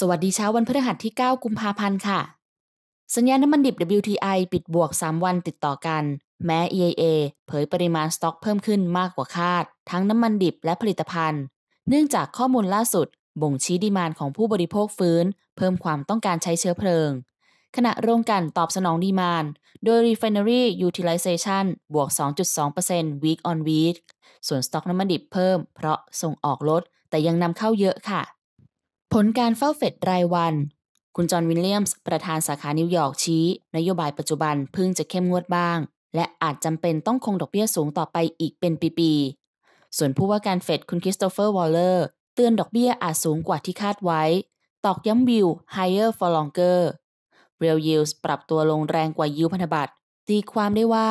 สวัสดีเช้าวันพฤหัสที่ 9 กุมภาพันธ์ค่ะ สัญญาณน้ำมันดิบ WTI ปิดบวก 3 วันติดต่อกัน แม้ EIA เผยปริมาณสต็อกเพิ่มขึ้นมากกว่าคาด ทั้งน้ำมันดิบและผลิตภัณฑ์ เนื่องจากข้อมูลล่าสุด บ่งชี้ดีมานของผู้บริโภคฟื้น เพิ่มความต้องการใช้เชื้อเพลิง ขณะโรงกันตอบสนองดีมาน โดย refinery utilization บวก 2.2% week on week ส่วนสต็อกน้ำมันดิบเพิ่มเพราะส่งออกลด แต่ยังนำเข้าเยอะค่ะผลการเฝ้าเฟดรายวัน คุณจอห์นวินเลียมส์ประธานสาขานิวยอร์กชี้ นโยบายปัจจุบันพึ่งจะเข้มงวดบ้าง และอาจจำเป็นต้องคงดอกเบี้ยสูงต่อไปอีกเป็นปีๆ ส่วนผู้ว่าการเฟดคุณคริสโตเฟอร์วอลเลอร์ เตือนดอกเบี้ยอาจสูงกว่าที่คาดไว้ ตอกย้ำวิว higher for longer real yields ปรับตัวลงแรงกว่ายิวพันธบัตรตีความได้ว่า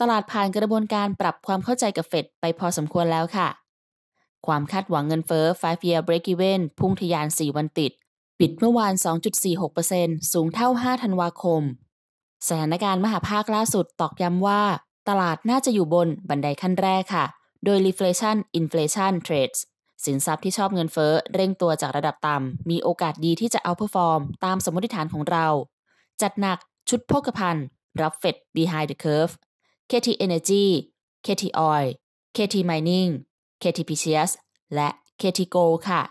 ตลาดผ่านกระบวนการปรับความเข้าใจกับเฟดไปพอสมควรแล้วค่ะความคาดหวังเงินเฟ้อ5 year break even พุ่งทะยาน 4 วันติด ปิดเมื่อวาน 2.46%สูงเท่า 5 ธันวาคมสถานการณ์มหาภาคล่าสุดตอกย้ำว่า ตลาดน่าจะอยู่บนบันไดขั้นแรกค่ะ โดย reflation inflation trades สินทรัพย์ที่ชอบเงินเฟ้อเร่งตัวจากระดับต่ำมีโอกาสดีที่จะเอาเพอร์ฟอร์มตามสมมติฐานของเรา จัดหนักชุดโภคภัณฑ์รับเฟด behind the curve KT Energy KT Oil KT Mining KTPCS และ KTGO ค่ะ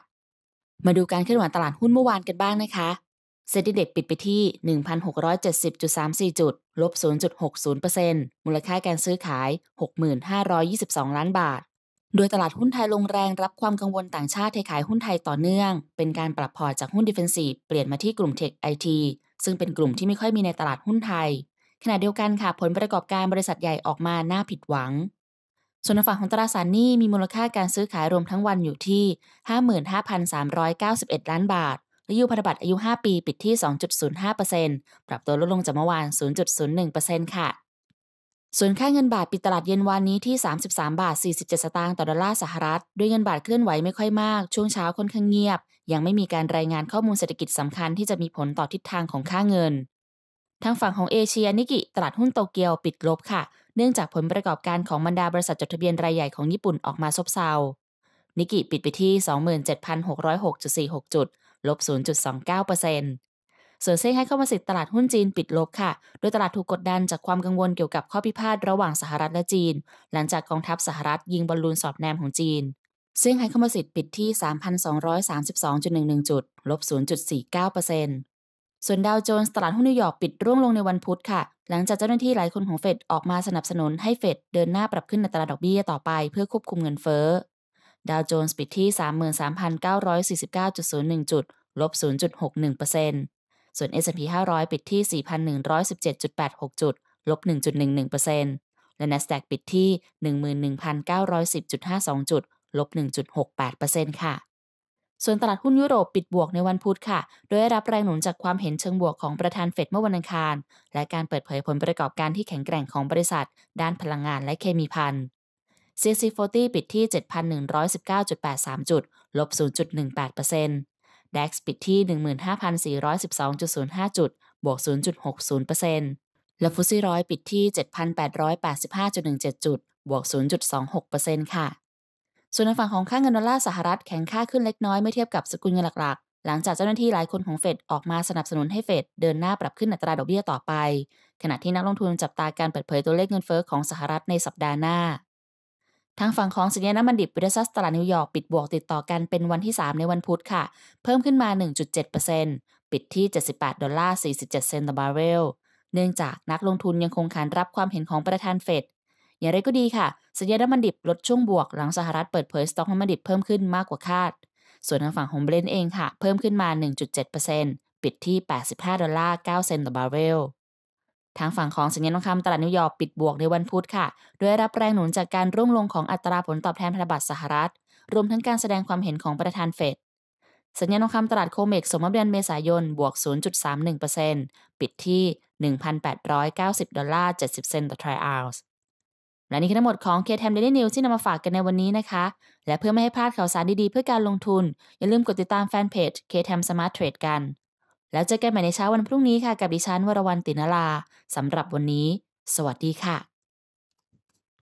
มาดูการเคลื่อนไหวตลาดหุ้นเมื่อวานกันบ้างนะคะเซ็นดิเด็กปิดไปที่ 1,670.34จุดลบ0.60%มูลค่าการซื้อขาย 6,522 ล้านบาท โดยตลาดหุ้นไทยลงแรงรับความกังวลต่างชาติเทขายหุ้นไทยต่อเนื่อง เป็นการปรับพอร์ตจากหุ้นดิเฟนซีเปลี่ยนมาที่กลุ่มเทคไอทีซึ่งเป็นกลุ่มที่ไม่ค่อยมีในตลาดหุ้นไทย ขณะเดียวกันค่ะผลประกอบการบริษัทใหญ่ออกมาน่าผิดหวังส่วนฝั่งของตราสารหนี้มีมูลค่าการซื้อขายรวมทั้งวันอยู่ที่ 55,391 ล้านบาทและยูพันธบัตรอายุ 5 ปีปิดที่ 2.05%ปรับตัวลดลงจากเมื่อวาน 0.01%ค่ะ ส่วนค่าเงินบาทปิดตลาดเย็นวันนี้ที่ 33 บาท 47 สตางค์ต่อดอลลาร์สหรัฐ ด้วยเงินบาทเคลื่อนไหวไม่ค่อยมาก ช่วงเช้าค่อนข้างเงียบ ยังไม่มีการรายงานข้อมูลเศรษฐกิจสำคัญที่จะมีผลต่อทิศทางของค่าเงินทางฝั่งของเอเชียนิกิตลาดหุ้นโตเกียวปิดลบค่ะเนื่องจากผลประกอบการของบรรดาบริษัทจดทะเบียนรายใหญ่ของญี่ปุ่นออกมาซบเซานิกิปิดไปที่ 27,606.46 จุด ลบ0.29%ส่วนเซ็งให้เข้ามาสิทธิตลาดหุ้นจีนปิดลบค่ะ โดยตลาดถูกกดดันจากความกังวลเกี่ยวกับข้อพิพาทระหว่างสหรัฐและจีน หลังจากกองทัพสหรัฐยิงบอลลูนสอดแนมของจีนเซง่งไฮข้ามาสิิปิดที่3,232.11จุดลบ0.49%เส่วนดาวโจนส์ตลาดหุ้นนิวยอร์กปิดร่วงลงในวันพุธค่ะ หลังจากเจ้าหน้าที่หลายคนของเฟดออกมาสนับสนุนให้เฟดเดินหน้าปรับขึ้นในตลาดอกเบี้ยต่อไปเพื่อควบคุมเงินเฟ้อ ดาวโจนส์ปิดที่ 33,949.01จุดลบ0.61%ส่วน S&P 500 ปิดที่ 4,117.86จุดลบ1.11%และ NASDAQ ปิดที่11,910.52จุดลบ1.68%ค่ะส่วนตลาดหุ้นยุโรปปิดบวกในวันพุธค่ะ โดยได้รับแรงหนุนจากความเห็นเชิงบวกของประธานเฟดเมื่อวันอังคาร และการเปิดเผยผลประกอบการที่แข็งแกร่งของบริษัท ด้านพลังงานและเคมีพัน CC40 ปิดที่ 7,119.83 จุด ลบ0.18% DAX ปิดที่ 15,412.05 จุด บวก0.60%และฟุซี่ร้อยปิดที่ 7,885.17 จุด บวก0.26%ค่ะส่วนในฝั่งของค่าเงินดอลลาร์สหรัฐแข็งค่าขึ้นเล็กน้อยเมื่อเทียบกับสกุลเงินหลักๆ หลังจากเจ้าหน้าที่หลายคนของเฟดออกมาสนับสนุนให้เฟดเดินหน้าปรับขึ้นอัตราดอกเบี้ยต่อไป ขณะที่นักลงทุนจับตาการเปิดเผยตัวเลขเงินเฟ้อของสหรัฐในสัปดาห์หน้าทางฝั่งของสินื่อน้ำมันดิบบริษัทตลาดนิวยอร์กปิดบวกติดต่อกันเป็นวันที่ 3 ในวันพุธค่ะ เพิ่มขึ้นมา 1.7%ปิดที่ 78ดอลลาร์47 เซนต์ต่อบาร์เรลเนื่องจากนักลงทุนยังคงขานรับความเห็นของประธานเฟดอย่างไรก็ดีค่ะ สัญญาณน้ำมันดิบ ลดช่วงบวก หลังสหรัฐเปิดเผยสต็อกน้ำมันดิบ เพิ่มขึ้นมากกว่าคาด ส่วนทางฝั่งของเบรนเองค่ะ เพิ่มขึ้นมา 1.7%ปิดที่ 85 ดอลลาร์9เซนต์ ต่อบาร์เรล ทางฝั่งของสัญญาณทองคำตลาดนิวยอร์กปิดบวกในวันพุธค่ะ โดยรับแรงหนุนจากการร่วงลงของอัตราผลตอบแทนพันธบัตรสหรัฐ รวมทั้งการแสดงความเห็นของประธานเฟดสัญญาณทองคำตลาดโคเมกสมรับเดือนเมษายนบวก 0.31%ปิดที่ 1,890ดอลลาร์70 เซนต์ต่อทริอัลล์และนี่คือทั้งหมดของเคทแ a มเด n e w นิที่นำมาฝากกันในวันนี้นะคะ และเพื่อไม่ให้พลาดข่าวสารดีๆเพื่อการลงทุน อย่าลืมกดติดตามแฟนเพจเคทแ m มสมาร์ทเทรดกัน แล้วเจอกันใหม่ในเช้าวันพรุ่งนี้ค่ะ กับดิฉันวรวรรณตินลาสำหรับวันนี้ สวัสดีค่ะ